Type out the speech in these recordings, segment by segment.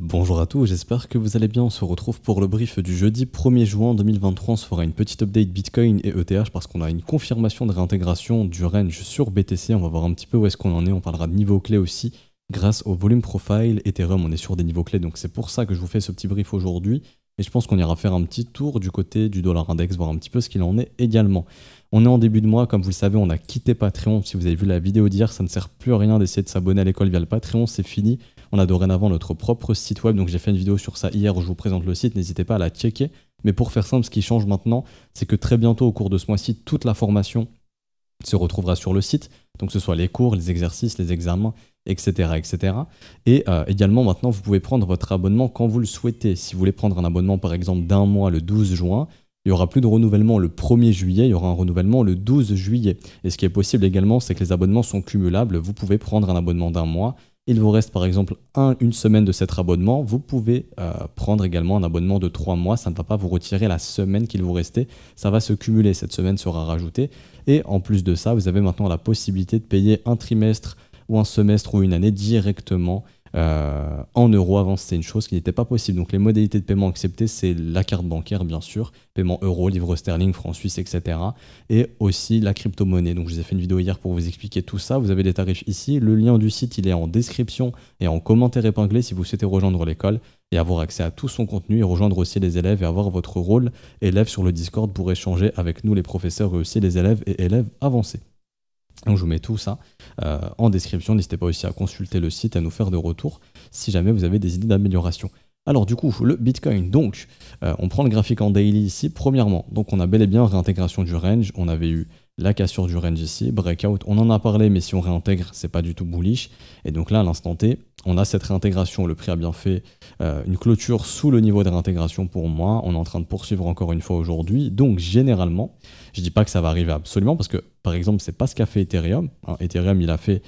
Bonjour à tous, j'espère que vous allez bien. On se retrouve pour le brief du jeudi 1er juin 2023. On se fera une petite update Bitcoin et ETH parce qu'on a une confirmation de réintégration du range sur BTC. On va voir un petit peu où est-ce qu'on en est. On parlera de niveau clé aussi grâce au volume profile. Ethereum, on est sur des niveaux clés donc c'est pour ça que je vous fais ce petit brief aujourd'hui. Et je pense qu'on ira faire un petit tour du côté du dollar index, voir un petit peu ce qu'il en est également. On est en début de mois, comme vous le savez, on a quitté Patreon. Si vous avez vu la vidéo d'hier, ça ne sert plus à rien d'essayer de s'abonner à l'école via le Patreon, c'est fini. On a dorénavant notre propre site web, donc j'ai fait une vidéo sur ça hier où je vous présente le site, n'hésitez pas à la checker. Mais pour faire simple, ce qui change maintenant, c'est que très bientôt, au cours de ce mois-ci, toute la formation se retrouvera sur le site, donc que ce soit les cours, les exercices, les examens, etc. etc. Et euh, également maintenant, vous pouvez prendre votre abonnement quand vous le souhaitez. Si vous voulez prendre un abonnement par exemple d'un mois le 12 juin, il n'y aura plus de renouvellement le 1er juillet, il y aura un renouvellement le 12 juillet. Et ce qui est possible également, c'est que les abonnements sont cumulables. Vous pouvez prendre un abonnement d'un mois il vous reste par exemple une semaine de cet abonnement, vous pouvez euh, prendre également un abonnement de 3 mois. Ça ne va pas vous retirer la semaine qu'il vous restait. Ça va se cumuler. Cette semaine sera rajoutée. Et en plus de ça, vous avez maintenant la possibilité de payer un trimestre ou un semestre ou une année directement euh, en euros avant, c'était une chose qui n'était pas possible. Donc les modalités de paiement acceptées, c'est la carte bancaire, bien sûr, paiement euro, livre sterling, francs suisse, etc. Et aussi la crypto-monnaie. Donc je vous ai fait une vidéo hier pour vous expliquer tout ça. Vous avez les tarifs ici. Le lien du site, il est en description et en commentaire épinglé si vous souhaitez rejoindre l'école et avoir accès à tout son contenu et rejoindre aussi les élèves et avoir votre rôle élève sur le Discord pour échanger avec nous, les professeurs et aussi les élèves et élèves avancés. Donc je vous mets tout ça euh, en description. N'hésitez pas aussi à consulter le site, à nous faire de retour si jamais vous avez des idées d'amélioration. Alors du coup, le Bitcoin, donc, euh, on prend le graphique en daily ici, premièrement, donc on a bel et bien réintégration du range, on avait eu la cassure du range ici, breakout, on en a parlé, mais si on réintègre, c'est pas du tout bullish. Et donc là, à l'instant T, on a cette réintégration, le prix a bien fait euh, une clôture sous le niveau de réintégration pour moi. On est en train de poursuivre encore une fois aujourd'hui. Donc généralement, je dis pas que ça va arriver absolument, parce que par exemple, c'est pas ce qu'a fait Ethereum. Hein, Ethereum, il a fait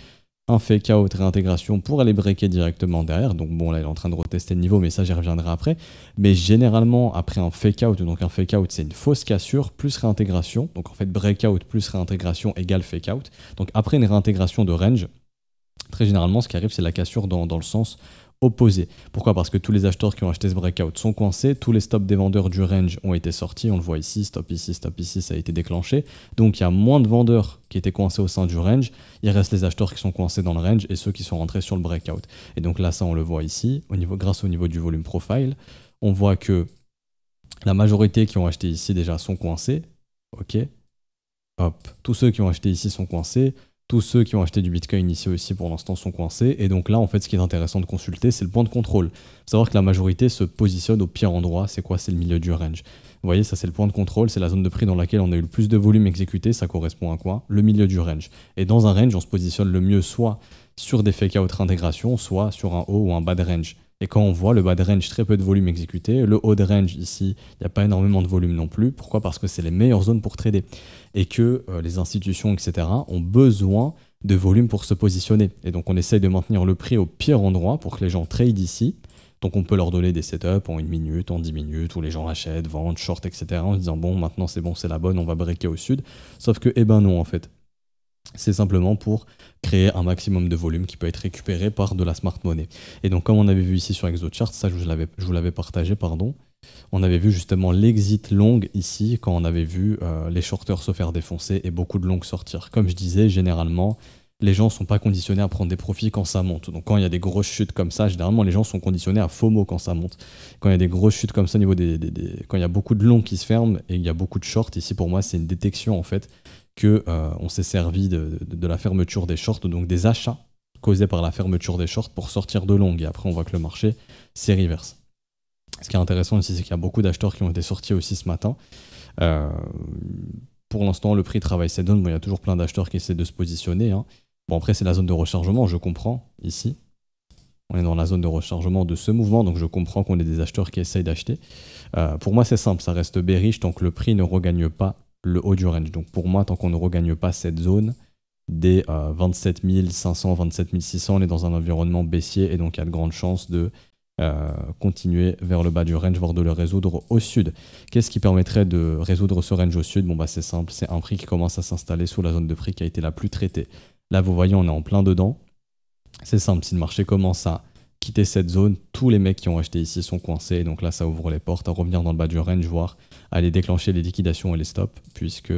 un fake out réintégration pour aller breaker directement derrière. Donc bon, là, il est en train de retester le niveau, mais ça, j'y reviendrai après. Mais généralement, après un fake out, donc un fake out, c'est une fausse cassure plus réintégration. Donc en fait, out plus réintégration égale fake out. Donc après une réintégration de range, très généralement, ce qui arrive, c'est la cassure dans, dans le sens opposé. Pourquoi Parce que tous les acheteurs qui ont acheté ce breakout sont coincés, tous les stops des vendeurs du range ont été sortis, on le voit ici, stop ici, stop ici, ça a été déclenché. Donc il y a moins de vendeurs qui étaient coincés au sein du range, il reste les acheteurs qui sont coincés dans le range et ceux qui sont rentrés sur le breakout. Et donc là, ça on le voit ici, au niveau, grâce au niveau du volume profile, on voit que la majorité qui ont acheté ici déjà sont coincés, ok Hop, tous ceux qui ont acheté ici sont coincés, tous ceux qui ont acheté du Bitcoin ici aussi pour l'instant sont coincés. Et donc là, en fait, ce qui est intéressant de consulter, c'est le point de contrôle. savoir que la majorité se positionne au pire endroit. C'est quoi C'est le milieu du range. Vous voyez, ça c'est le point de contrôle, c'est la zone de prix dans laquelle on a eu le plus de volume exécuté. Ça correspond à quoi Le milieu du range. Et dans un range, on se positionne le mieux soit sur des fake out intégration, soit sur un haut ou un bas de range. Et quand on voit le bas de range, très peu de volume exécuté. Le haut de range, ici, il n'y a pas énormément de volume non plus. Pourquoi Parce que c'est les meilleures zones pour trader. Et que euh, les institutions, etc., ont besoin de volume pour se positionner. Et donc, on essaye de maintenir le prix au pire endroit pour que les gens trade ici. Donc, on peut leur donner des setups en une minute, en dix minutes, où les gens achètent, vendent, short, etc., en se disant, bon, maintenant c'est bon, c'est la bonne, on va breaker au sud. Sauf que, eh ben non, en fait c'est simplement pour créer un maximum de volume qui peut être récupéré par de la smart money. Et donc comme on avait vu ici sur ExoChart, ça je vous l'avais partagé, pardon, on avait vu justement l'exit long ici quand on avait vu euh, les shorters se faire défoncer et beaucoup de longs sortir. Comme je disais, généralement, les gens sont pas conditionnés à prendre des profits quand ça monte. Donc quand il y a des grosses chutes comme ça, généralement les gens sont conditionnés à FOMO quand ça monte. Quand il y a des grosses chutes comme ça au niveau des, quand il y a beaucoup de longs qui se ferment et il y a beaucoup de shorts, ici pour moi c'est une détection en fait que euh, on s'est servi de, la fermeture des shorts, donc des achats causés par la fermeture des shorts pour sortir de longs Et après on voit que le marché s'est reverse. Ce qui est intéressant ici, c'est qu'il y a beaucoup d'acheteurs qui ont été sortis aussi ce matin. Euh, pour l'instant, le prix travaille ses donne. Bon, il y a toujours plein d'acheteurs qui essaient de se positionner. Hein. Bon, après, c'est la zone de rechargement, je comprends, ici. On est dans la zone de rechargement de ce mouvement, donc je comprends qu'on est des acheteurs qui essayent d'acheter. Euh, pour moi, c'est simple, ça reste bearish tant que le prix ne regagne pas le haut du range. Donc pour moi, tant qu'on ne regagne pas cette zone des 27 500, 27 600, on est dans un environnement baissier et donc il y a de grandes chances de euh, continuer vers le bas du range, voire de le résoudre au sud. Qu'est-ce qui permettrait de résoudre ce range au sud Bon bah c'est simple, c'est un prix qui commence à s'installer sous la zone de prix qui a été la plus traitée. Là, vous voyez, on est en plein dedans. C'est simple, si le marché commence à quitter cette zone, tous les mecs qui ont acheté ici sont coincés. Donc là, ça ouvre les portes à revenir dans le bas du range, voir, aller déclencher les liquidations et les stops, puisque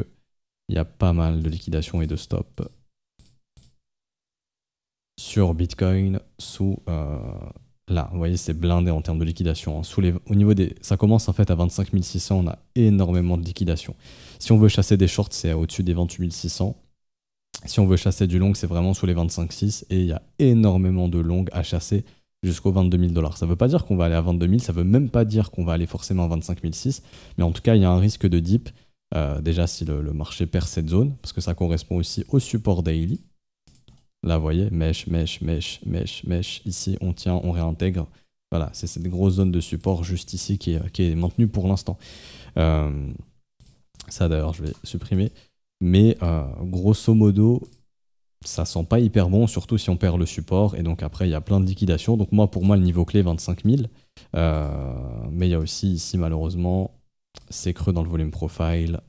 il y a pas mal de liquidations et de stops sur Bitcoin sous euh, là. Vous voyez, c'est blindé en termes de liquidation. Hein. Sous les, au niveau des, ça commence en fait à 25 600. On a énormément de liquidations. Si on veut chasser des shorts, c'est au-dessus des 28 600. Si on veut chasser du long, c'est vraiment sous les 25,6 et il y a énormément de longs à chasser jusqu'aux 22 000 dollars. Ça ne veut pas dire qu'on va aller à 22 000, ça ne veut même pas dire qu'on va aller forcément à 25 006, mais en tout cas, il y a un risque de dip, euh, déjà si le, marché perd cette zone, parce que ça correspond aussi au support daily. Là, vous voyez, mèche, mèche, mèche, mèche, mèche, ici, on tient, on réintègre. Voilà, c'est cette grosse zone de support juste ici qui est, maintenue pour l'instant. Euh, ça, d'ailleurs, je vais supprimer. Mais euh, grosso modo, ça sent pas hyper bon, surtout si on perd le support. Et donc après, il y a plein de liquidations. Donc moi, pour moi, le niveau clé, 25 000. Euh, mais il y a aussi ici, malheureusement, c'est creux dans le volume profile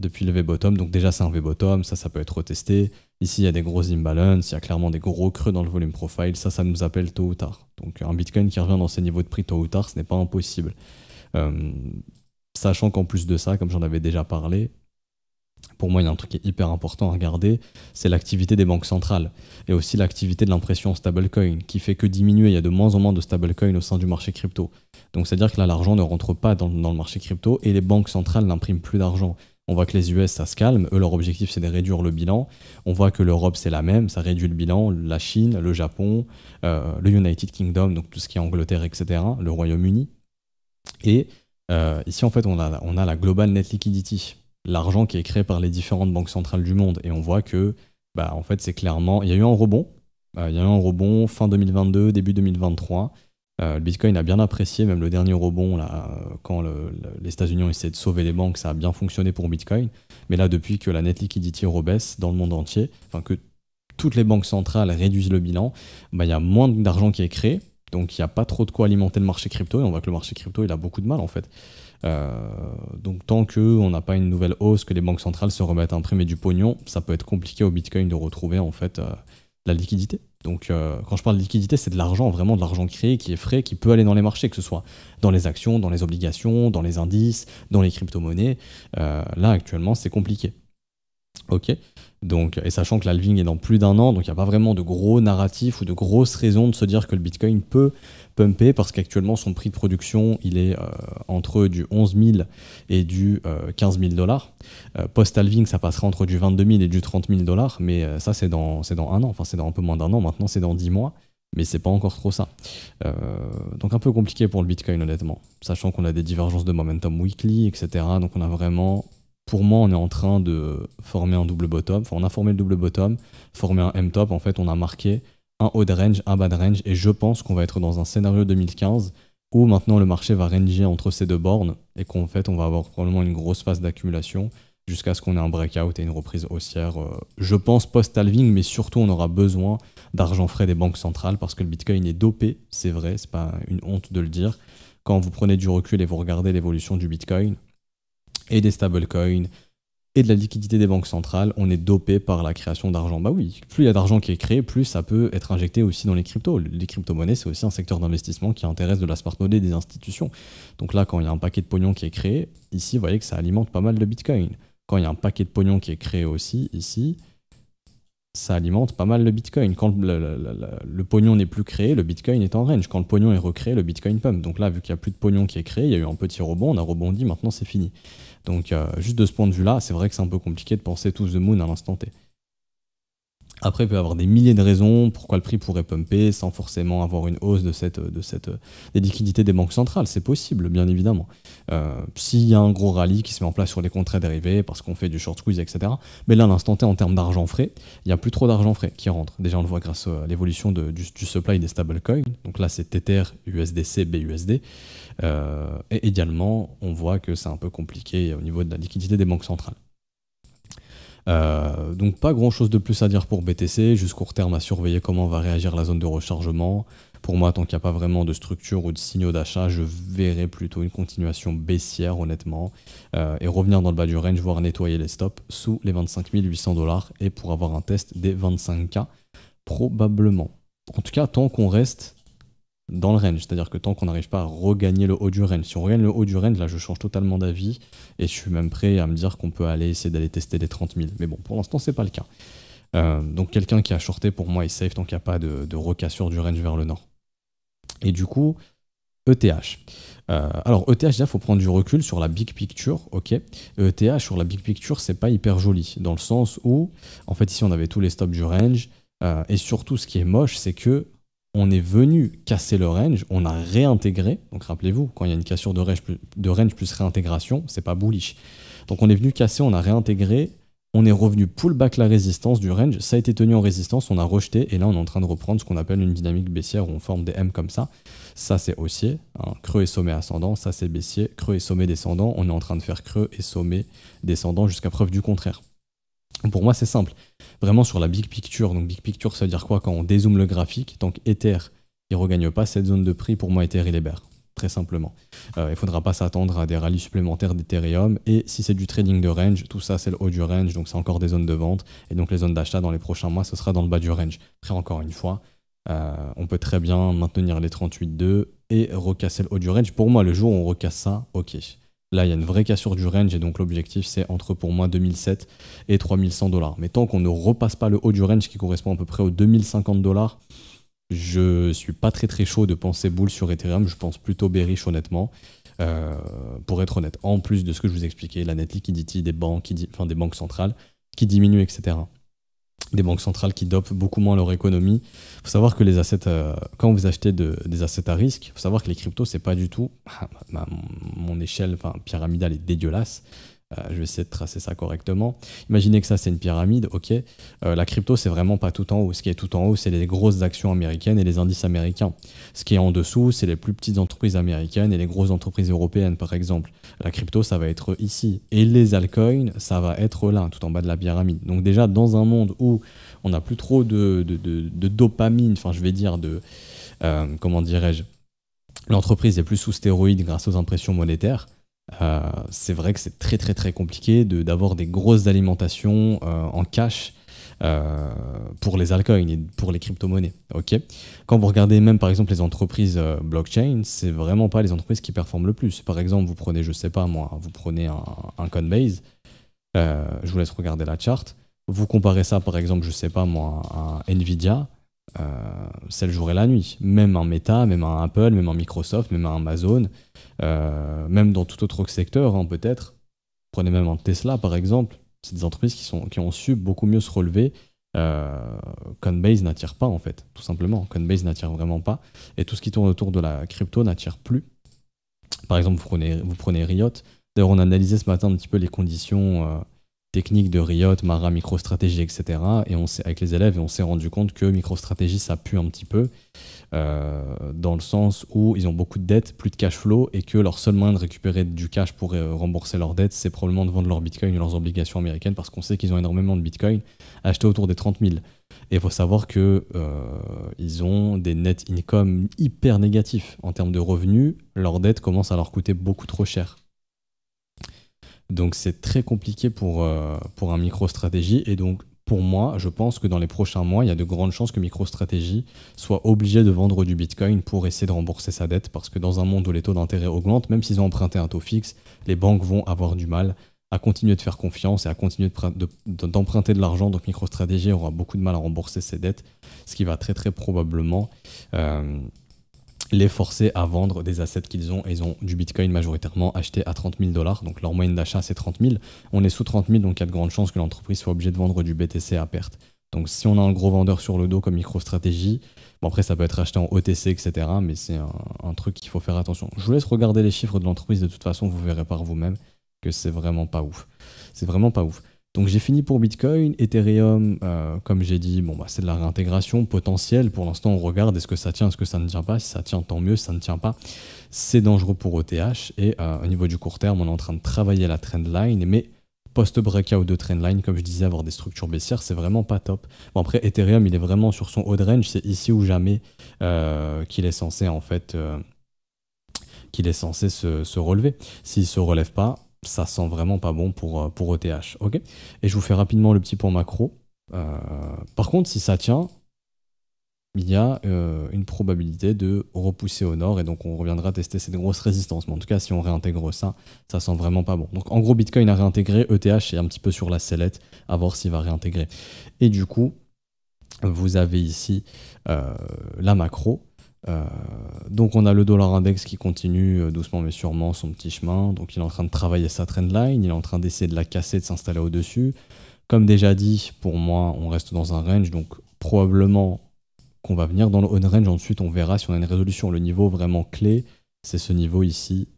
depuis le V-bottom. Donc déjà, c'est un V-bottom, ça, ça peut être retesté. Ici, il y a des gros imbalances, il y a clairement des gros creux dans le volume profile. Ça, ça nous appelle tôt ou tard. Donc un Bitcoin qui revient dans ces niveaux de prix tôt ou tard, ce n'est pas impossible. Euh, sachant qu'en plus de ça, comme j'en avais déjà parlé, pour moi, il y a un truc qui est hyper important à regarder, c'est l'activité des banques centrales et aussi l'activité de l'impression stablecoin, qui fait que diminuer, il y a de moins en moins de stablecoin au sein du marché crypto. Donc c'est-à-dire que là, l'argent ne rentre pas dans, le marché crypto et les banques centrales n'impriment plus d'argent. On voit que les US, ça se calme. Eux, leur objectif, c'est de réduire le bilan. On voit que l'Europe, c'est la même. Ça réduit le bilan. La Chine, le Japon, euh, le United Kingdom, donc tout ce qui est Angleterre, etc. Le Royaume-Uni. Et euh, ici, en fait, on on a la global net liquidity l'argent qui est créé par les différentes banques centrales du monde. Et on voit que, bah, en fait, c'est clairement. Il y a eu un rebond. Euh, il y a eu un rebond fin 2022, début 2023. Euh, le Bitcoin a bien apprécié, même le dernier rebond, là, euh, quand les États-Unis ont essayé de sauver les banques, ça a bien fonctionné pour Bitcoin. Mais là, depuis que la net liquidity rebaisse dans le monde entier, enfin que toutes les banques centrales réduisent le bilan, bah, il y a moins d'argent qui est créé. Donc il n'y a pas trop de quoi alimenter le marché crypto et on voit que le marché crypto il a beaucoup de mal en fait. Euh, donc tant qu'on n'a pas une nouvelle hausse, que les banques centrales se remettent à imprimer du pognon, ça peut être compliqué au Bitcoin de retrouver en fait euh, la liquidité. Donc euh, quand je parle de liquidité, c'est de l'argent, vraiment de l'argent créé qui est frais, qui peut aller dans les marchés, que ce soit dans les actions, dans les obligations, dans les indices, dans les crypto-monnaies. là actuellement, c'est compliqué. Ok. Donc, et sachant que l'alving est dans plus d'un an, donc il n'y a pas vraiment de gros narratifs ou de grosses raisons de se dire que le Bitcoin peut pumper parce qu'actuellement son prix de production il est euh, entre du 11 000 et du 15 euh, 000 dollars. Euh, post alving ça passera entre du 22 000 et du 30 000 dollars, mais ça c'est dans, dans un an, enfin c'est dans un peu moins d'un an, maintenant c'est dans 10 mois mais c'est pas encore trop ça. donc un peu compliqué pour le Bitcoin honnêtement, sachant qu'on a des divergences de momentum weekly, etc. Donc on a vraiment pour moi, on est en train de former un double bottom. Enfin, on a formé le double bottom, formé un M-top. En fait, on a marqué un haut de range, un bas de range. Et je pense qu'on va être dans un scénario 2015 où maintenant le marché va ranger entre ces deux bornes et qu'en fait, on va avoir probablement une grosse phase d'accumulation jusqu'à ce qu'on ait un breakout et une reprise haussière, euh, je pense, post-halving, mais surtout on aura besoin d'argent frais des banques centrales parce que le Bitcoin est dopé, c'est vrai, c'est pas une honte de le dire. Quand vous prenez du recul et vous regardez l'évolution du Bitcoin, et des stablecoins et de la liquidité des banques centrales, on est dopé par la création d'argent. Bah oui, plus il y a d'argent qui est créé, plus ça peut être injecté aussi dans les cryptos. Les crypto-monnaies, c'est aussi un secteur d'investissement qui intéresse de la smart money des institutions. Donc là, quand il y a un paquet de pognon qui est créé, ici, vous voyez que ça alimente pas mal de Bitcoin. Quand il y a un paquet de pognon qui est créé aussi, ici, ça alimente pas mal le Bitcoin. Quand le, pognon n'est plus créé, le Bitcoin est en range. Quand le pognon est recréé, le Bitcoin pump. Donc là, vu qu'il n'y a plus de pognon qui est créé, il y a eu un petit rebond, on a rebondi, maintenant c'est fini. Donc, euh, juste de ce point de vue-là, c'est vrai que c'est un peu compliqué de penser tous The Moon à l'instant T. Après, il peut y avoir des milliers de raisons pourquoi le prix pourrait pumper sans forcément avoir une hausse de cette, de cette, des liquidités des banques centrales. C'est possible, bien évidemment. Euh, s'il y a un gros rallye qui se met en place sur les contrats dérivés parce qu'on fait du short squeeze, etc. Mais là, à l'instant T, en termes d'argent frais, il n'y a plus trop d'argent frais qui rentre. Déjà, on le voit grâce à l'évolution du, supply des stablecoins. Donc là, c'est Tether, USDC, BUSD. Euh, et également, on voit que c'est un peu compliqué au niveau de la liquidité des banques centrales. Euh, donc pas grand chose de plus à dire pour BTC, jusqu'au court terme à surveiller comment va réagir la zone de rechargement. Pour moi, tant qu'il n'y a pas vraiment de structure ou de signaux d'achat, je verrai plutôt une continuation baissière honnêtement euh, et revenir dans le bas du range, voire nettoyer les stops sous les 25 800 dollars et pour avoir un test des 25K probablement. En tout cas, tant qu'on reste dans le range. C'est-à-dire que tant qu'on n'arrive pas à regagner le haut du range, si on regagne le haut du range, là je change totalement d'avis et je suis même prêt à me dire qu'on peut aller essayer d'aller tester les 30 000. Mais bon, pour l'instant, c'est pas le cas. Euh, donc quelqu'un qui a shorté pour moi est safe tant qu'il n'y a pas de, recassure du range vers le nord. Et du coup, ETH. Euh, alors ETH, il faut prendre du recul sur la big picture, ok. ETH sur la big picture, c'est pas hyper joli dans le sens où, en fait, ici on avait tous les stops du range euh, et surtout ce qui est moche, c'est que on est venu casser le range, on a réintégré. Donc rappelez-vous, quand il y a une cassure de range plus, de range plus réintégration, c'est pas bullish. Donc on est venu casser, on a réintégré, on est revenu pull back la résistance du range, ça a été tenu en résistance, on a rejeté, et là on est en train de reprendre ce qu'on appelle une dynamique baissière où on forme des M comme ça. Ça c'est haussier, hein, creux et sommet ascendant, ça c'est baissier, creux et sommet descendant, on est en train de faire creux et sommet descendant jusqu'à preuve du contraire. Pour moi, c'est simple. Vraiment sur la big picture. Donc, big picture, ça veut dire quoi quand on dézoome le graphique tant qu'Ether ne regagne pas cette zone de prix. Pour moi, Ether, il est bear, très simplement. Euh, il ne faudra pas s'attendre à des rallyes supplémentaires d'Ethereum. Et si c'est du trading de range, tout ça, c'est le haut du range. Donc, c'est encore des zones de vente. Et donc, les zones d'achat dans les prochains mois, ce sera dans le bas du range. Très encore une fois, euh, on peut très bien maintenir les 38,2 et recasser le haut du range. Pour moi, le jour où on recasse ça, ok. Là, il y a une vraie cassure du range et donc l'objectif, c'est entre pour moi 2007 et 3100 dollars. Mais tant qu'on ne repasse pas le haut du range qui correspond à peu près aux 2050 dollars, je suis pas très très chaud de penser boule sur Ethereum. Je pense plutôt bearish honnêtement. Euh, pour être honnête, en plus de ce que je vous expliquais, la net liquidity des banques, enfin des banques centrales, qui diminue, etc des banques centrales qui dopent beaucoup moins leur économie. Il faut savoir que les assets, euh, quand vous achetez des assets à risque, il faut savoir que les cryptos, c'est pas du tout. mon échelle pyramidale est dégueulasse. Euh, je vais essayer de tracer ça correctement. Imaginez que ça, c'est une pyramide, ok. Euh, la crypto, c'est vraiment pas tout en haut. Ce qui est tout en haut, c'est les grosses actions américaines et les indices américains. Ce qui est en dessous, c'est les plus petites entreprises américaines et les grosses entreprises européennes, par exemple. La crypto, ça va être ici. Et les altcoins, ça va être là, tout en bas de la pyramide. Donc déjà, dans un monde où on n'a plus trop de, dopamine, enfin, je vais dire de... Euh, comment dirais-je L'entreprise est plus sous stéroïde grâce aux impressions monétaires. Euh, c'est vrai que c'est très très très compliqué d'avoir des grosses alimentations euh, en cash euh, pour les altcoins et pour les crypto-monnaies. Quand vous regardez même par exemple les entreprises blockchain, c'est vraiment pas les entreprises qui performent le plus. Par exemple, vous prenez, je sais pas moi, vous prenez un, un Coinbase, je vous laisse regarder la charte, vous comparez ça par exemple, je sais pas moi, à Nvidia, euh, c'est le jour et la nuit. Même en Meta, même en Apple, même en Microsoft, même en Amazon, euh, même dans tout autre secteur, hein, peut-être. Prenez même en Tesla, par exemple. C'est des entreprises qui, sont, qui ont su beaucoup mieux se relever. Euh, Coinbase n'attire pas, en fait, tout simplement. Coinbase n'attire vraiment pas. Et tout ce qui tourne autour de la crypto n'attire plus. Par exemple, vous prenez, vous prenez Riot. D'ailleurs, on a analysé ce matin un petit peu les conditions euh, techniques de Riot, Mara, MicroStratégie, etc. Et on avec les élèves, et on s'est rendu compte que MicroStratégie, ça pue un petit peu, euh, dans le sens où ils ont beaucoup de dettes, plus de cash flow, et que leur seul moyen de récupérer du cash pour euh, rembourser leurs dettes, c'est probablement de vendre leur bitcoin ou leurs obligations américaines, parce qu'on sait qu'ils ont énormément de bitcoin, acheté autour des 30 000. Et il faut savoir que euh, ils ont des net income hyper négatifs en termes de revenus. Leurs dettes commencent à leur coûter beaucoup trop cher. Donc c'est très compliqué pour, un euh, pour un Et donc pour moi, je pense que dans les prochains mois, il y a de grandes chances que micro-stratégie soit obligé de vendre du Bitcoin pour essayer de rembourser sa dette. Parce que dans un monde où les taux d'intérêt augmentent, même s'ils ont emprunté un taux fixe, les banques vont avoir du mal à continuer de faire confiance et à continuer d'emprunter de, l'argent. Donc micro-stratégie aura beaucoup de mal à rembourser ses dettes, ce qui va très très probablement... Euh, les forcer à vendre des assets qu'ils ont. Ils ont du Bitcoin majoritairement acheté à 30 000 dollars, donc leur moyenne d'achat c'est 30 000. On est sous 30 000, donc il y a de grandes chances que l'entreprise soit obligée de vendre du BTC à perte. Donc si on a un gros vendeur sur le dos comme MicroStrategy, bon après ça peut être acheté en OTC, etc. Mais c'est un, un, truc qu'il faut faire attention. Je vous laisse regarder les chiffres de l'entreprise, de toute façon vous verrez par vous-même que c'est vraiment pas ouf. C'est vraiment pas ouf. Donc j'ai fini pour Bitcoin, Ethereum, euh, comme j'ai dit, bon bah c'est de la réintégration potentielle. Pour l'instant, on regarde est-ce que ça tient, est-ce que ça ne tient pas. Si ça tient, tant mieux. Si ça ne tient pas, c'est dangereux pour ETH. Et euh, au niveau du court terme, on est en train de travailler la trendline, mais post-breakout de trendline, comme je disais, avoir des structures baissières, c'est vraiment pas top. Bon, après, Ethereum, il est vraiment sur son haut de range, c'est ici ou jamais euh, qu'il est censé en fait, qu'il est censé se, relever. S'il ne se relève pas, ça sent vraiment pas bon pour, euh, pour ETH. et je vous fais rapidement le petit point macro. Euh, par contre, si ça tient, il y a euh, une probabilité de repousser au nord et donc on reviendra tester cette grosse résistance. Mais en tout cas, si on réintègre ça, ça sent vraiment pas bon. Donc en gros, Bitcoin a réintégré, ETH est un petit peu sur la sellette, à voir s'il va réintégrer. Et du coup, vous avez ici la macro euh, donc on a le dollar index qui continue euh, doucement mais sûrement son petit chemin. Donc il est en train de travailler sa trendline, il est en train d'essayer de la casser, de s'installer au-dessus. Comme déjà dit, pour moi, on reste dans un range, donc probablement qu'on va venir dans le on range. Ensuite, on verra si on a une résolution. Le niveau vraiment clé, c'est ce niveau ici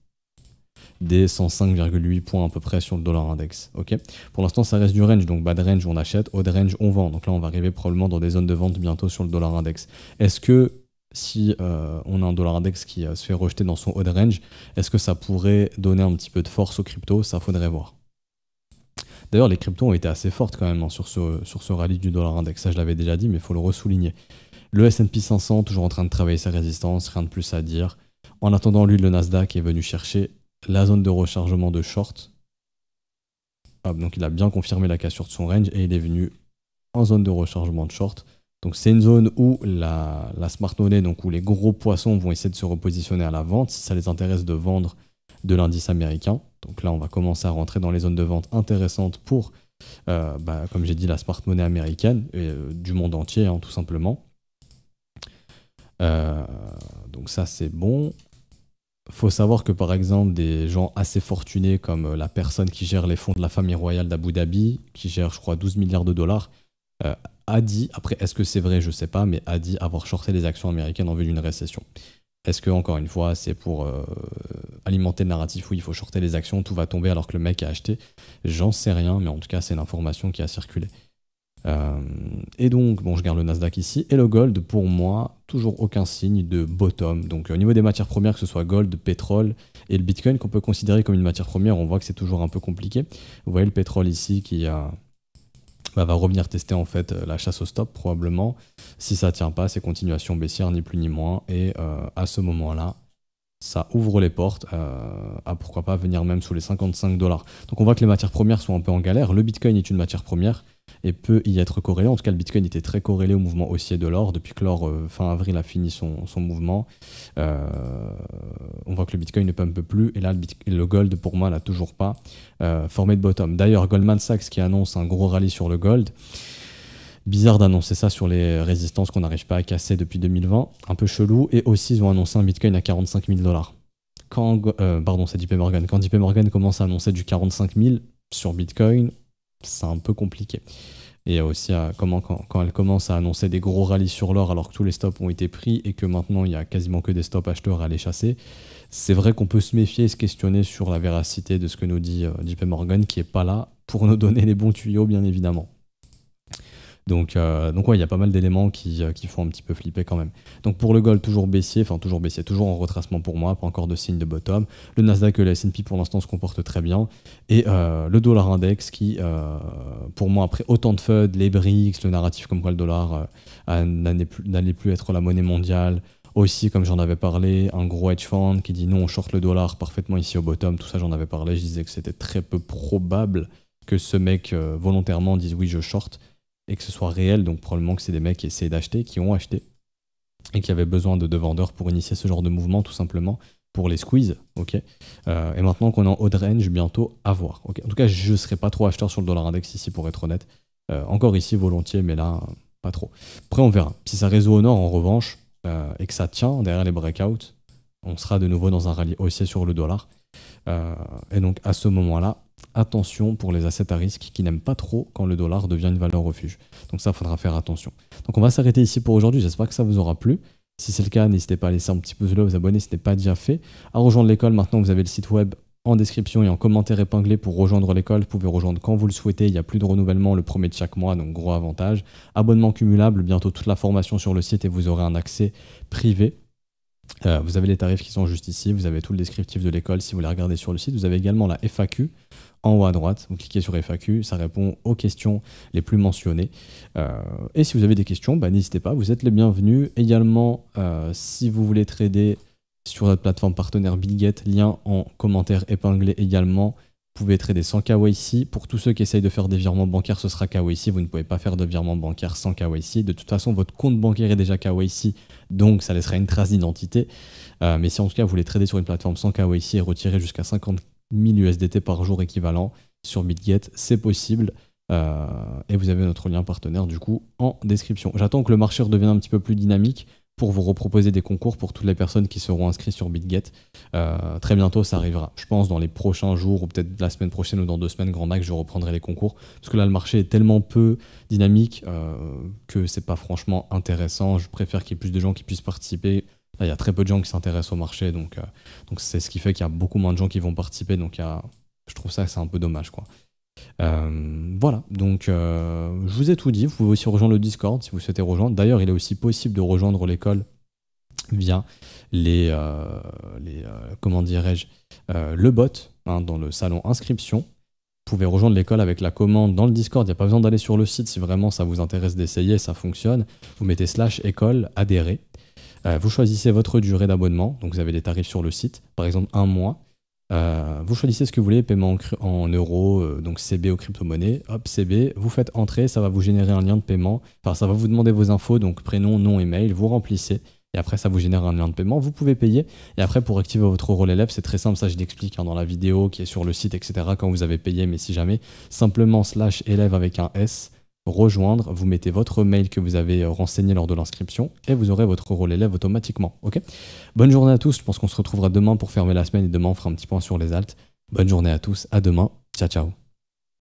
des 105,8 points à peu près sur le dollar index. ok Pour l'instant, ça reste du range, donc bad range on achète, haut range on vend. Donc là, on va arriver probablement dans des zones de vente bientôt sur le dollar index. Est-ce que si euh, on a un dollar index qui euh, se fait rejeter dans son haut range, est-ce que ça pourrait donner un petit peu de force aux cryptos Ça faudrait voir. D'ailleurs, les cryptos ont été assez fortes quand même hein, sur, ce, sur ce rallye du dollar index. Ça, je l'avais déjà dit, mais il faut le ressouligner. Le SP 500, toujours en train de travailler sa résistance, rien de plus à dire. En attendant, lui, le Nasdaq est venu chercher la zone de rechargement de short. donc il a bien confirmé la cassure de son range et il est venu en zone de rechargement de short. Donc c'est une zone où la, smart money, donc où les gros poissons vont essayer de se repositionner à la vente, si ça les intéresse de vendre de l'indice américain. Donc là, on va commencer à rentrer dans les zones de vente intéressantes pour, euh, bah, comme j'ai dit, la smart money américaine, et, euh, du monde entier, hein, tout simplement. Euh, donc ça, c'est bon. Il Faut savoir que par exemple des gens assez fortunés comme la personne qui gère les fonds de la famille royale d'Abu Dhabi, qui gère je crois 12 milliards de dollars, a dit, après est-ce que c'est vrai, je sais pas, mais a dit avoir shorté les actions américaines en vue d'une récession. Est-ce que, encore une fois, c'est pour euh, alimenter le narratif où il faut shorter les actions, tout va tomber alors que le mec a acheté J'en sais rien, mais en tout cas, c'est l'information qui a circulé. Euh, et donc, bon, je garde le Nasdaq ici. Et le gold, pour moi, toujours aucun signe de bottom. Donc, au niveau des matières premières, que ce soit gold, pétrole et le bitcoin, qu'on peut considérer comme une matière première, on voit que c'est toujours un peu compliqué. Vous voyez le pétrole ici qui a bah, va revenir tester en fait euh, la chasse au stop probablement. Si ça tient pas, c'est continuation baissière ni plus ni moins. Et euh, à ce moment-là, ça ouvre les portes euh, à pourquoi pas venir même sous les 55 dollars. Donc on voit que les matières premières sont un peu en galère. Le Bitcoin est une matière première et peut y être corrélé. En tout cas, le Bitcoin était très corrélé au mouvement haussier de l'or. Depuis que l'or, euh, fin avril, a fini son, son mouvement, euh, on voit que le Bitcoin ne pumpe plus. Et là, le, gold, pour moi, n'a toujours pas euh, formé de bottom. D'ailleurs, Goldman Sachs qui annonce un gros rallye sur le gold. Bizarre d'annoncer ça sur les résistances qu'on n'arrive pas à casser depuis 2020. Un peu chelou. Et aussi, ils ont annoncé un Bitcoin à 45 000 dollars. Quand, pardon, c'est JP Morgan. Quand JP Morgan commence à annoncer du 45 000 sur Bitcoin, c'est un peu compliqué. Et aussi comment, quand, elle commence à annoncer des gros rallyes sur l'or alors que tous les stops ont été pris et que maintenant il n'y a quasiment que des stops acheteurs à aller chasser, c'est vrai qu'on peut se méfier et se questionner sur la véracité de ce que nous dit euh, JP Morgan qui n'est pas là pour nous donner les bons tuyaux bien évidemment. Donc, euh, donc il y a pas mal d'éléments euh, qui, font un petit peu flipper quand même. Donc pour le gold, toujours baissier, enfin toujours baissier, toujours en retracement pour moi, pas encore de signe de bottom. Le Nasdaq et le S&P pour l'instant se comportent très bien. Et euh, le dollar index qui, pour moi, après autant de FUD, les BRICS, le narratif comme quoi le dollar n'allait plus, être la monnaie mondiale, aussi, comme j'en avais parlé, un gros hedge fund qui dit non, on short le dollar parfaitement ici au bottom, tout ça j'en avais parlé, je disais que c'était très peu probable que ce mec volontairement dise oui, je short et que ce soit réel, donc probablement que c'est des mecs qui essaient d'acheter, qui ont acheté, et qui avaient besoin de, deux vendeurs pour initier ce genre de mouvement, tout simplement, pour les squeeze, ok euh, Et maintenant qu'on est en haut range, bientôt, à voir, En tout cas, je ne serai pas trop acheteur sur le dollar index ici, pour être honnête. Euh, encore ici, volontiers, mais là, pas trop. Après, on verra. Si ça résout au nord, en revanche, euh, et que ça tient derrière les breakouts, on sera de nouveau dans un rallye haussier sur le dollar. Euh, et donc à ce moment-là, attention pour les assets à risque qui n'aiment pas trop quand le dollar devient une valeur refuge. Donc ça, faudra faire attention. Donc on va s'arrêter ici pour aujourd'hui. J'espère que ça vous aura plu. Si c'est le cas, n'hésitez pas à laisser un petit pouce bleu, vous abonner si ce n'est pas déjà fait. À rejoindre l'école, maintenant vous avez le site web en description et en commentaire épinglé pour rejoindre l'école. Vous pouvez rejoindre quand vous le souhaitez. Il n'y a plus de renouvellement le premier de chaque mois, donc gros avantage. Abonnement cumulable, bientôt toute la formation sur le site et vous aurez un accès privé euh, vous avez les tarifs qui sont juste ici, vous avez tout le descriptif de l'école si vous les regardez sur le site. Vous avez également la FAQ en haut à droite. Vous cliquez sur FAQ, ça répond aux questions les plus mentionnées. Euh, et si vous avez des questions, bah, n'hésitez pas, vous êtes les bienvenus. Également, euh, si vous voulez trader sur notre plateforme partenaire BitGet, lien en commentaire épinglé également. Vous pouvez trader sans KYC. Pour tous ceux qui essayent de faire des virements bancaires, ce sera KYC. Vous ne pouvez pas faire de virement bancaire sans KYC. De toute façon, votre compte bancaire est déjà KYC, donc ça laissera une trace d'identité. Euh, mais si en tout cas vous voulez trader sur une plateforme sans KYC et retirer jusqu'à 50 000 USDT par jour équivalent sur Bitget, c'est possible. Euh, et vous avez notre lien partenaire du coup en description. J'attends que le marché redevienne un petit peu plus dynamique pour vous reproposer des concours pour toutes les personnes qui seront inscrites sur BitGet. Euh, très bientôt, ça arrivera. Je pense dans les prochains jours, ou peut-être la semaine prochaine ou dans deux semaines, Grand Max, je reprendrai les concours. Parce que là, le marché est tellement peu dynamique euh, que c'est pas franchement intéressant. Je préfère qu'il y ait plus de gens qui puissent participer. il y a très peu de gens qui s'intéressent au marché, donc euh, donc c'est ce qui fait qu'il y a beaucoup moins de gens qui vont participer. Donc, je trouve ça, c'est un peu dommage, quoi. Euh, voilà, donc euh, je vous ai tout dit. Vous pouvez aussi rejoindre le Discord si vous souhaitez rejoindre. D'ailleurs, il est aussi possible de rejoindre l'école via les, euh, comment dirais-je, le bot hein, dans le salon inscription. Vous pouvez rejoindre l'école avec la commande dans le Discord. Il n'y a pas besoin d'aller sur le site si vraiment ça vous intéresse d'essayer, ça fonctionne. Vous mettez slash école adhérer. vous choisissez votre durée d'abonnement, donc vous avez des tarifs sur le site, par exemple un mois. Euh, vous choisissez ce que vous voulez, paiement en, euros, euh, donc CB ou crypto-monnaie. Hop, CB, vous faites entrer, ça va vous générer un lien de paiement. Enfin, ça va vous demander vos infos, donc prénom, nom, email, vous remplissez. Et après, ça vous génère un lien de paiement. Vous pouvez payer. Et après, pour activer votre rôle élève, c'est très simple. Ça, je l'explique hein, dans la vidéo qui est sur le site, etc. Quand vous avez payé, mais si jamais, simplement slash élève avec un S rejoindre, vous mettez votre mail que vous avez euh, renseigné lors de l'inscription et vous aurez votre rôle élève automatiquement. Ok Bonne journée à tous, je pense qu'on se retrouvera demain pour fermer la semaine et demain on fera un petit point sur les altes. Bonne journée à tous, à demain, ciao ciao